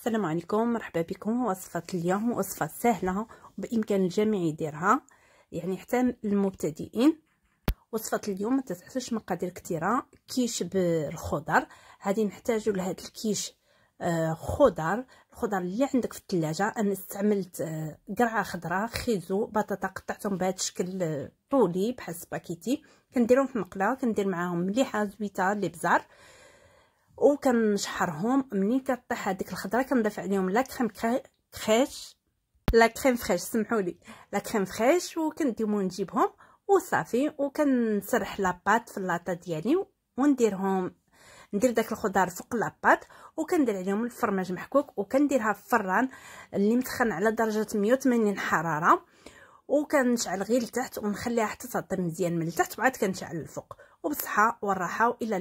السلام عليكم مرحبا بكم وصفة اليوم وصفة سهلة بإمكان الجميع يديرها يعني حتى المبتدئين وصفة اليوم ما تحتاجش مقادير كثيرة كيش بالخضر غادي نحتاجو لهاد الكيش آه، خضر الخضر اللي عندك في الثلاجة انا استعملت آه، قرعة خضراء خيزو بطاطا قطعتهم بهذا الشكل آه، طولي بحال سباكيتي كنديرهم في مقلة كندير معاهم مليحة زويته لبزار وكنشحرهم منين كطيح هذيك الخضره كنضيف عليهم لا كريم كريش لا كريم فريش سمحوا لي لا كريم فريش وكنديمو نجيبهم وصافي وكنسرح لاباط في اللاطه ديالي ونديرهم ندير داك الخضار فوق لاباط وكندير عليهم الفرماج محكوك وكنديرها في الفران اللي متخن على درجه 180 حراره وكنشعل غير لتحت ونخليها حتى تطيب مزيان من التحت وعاد كنشعل الفوق وبالصحه والراحه والى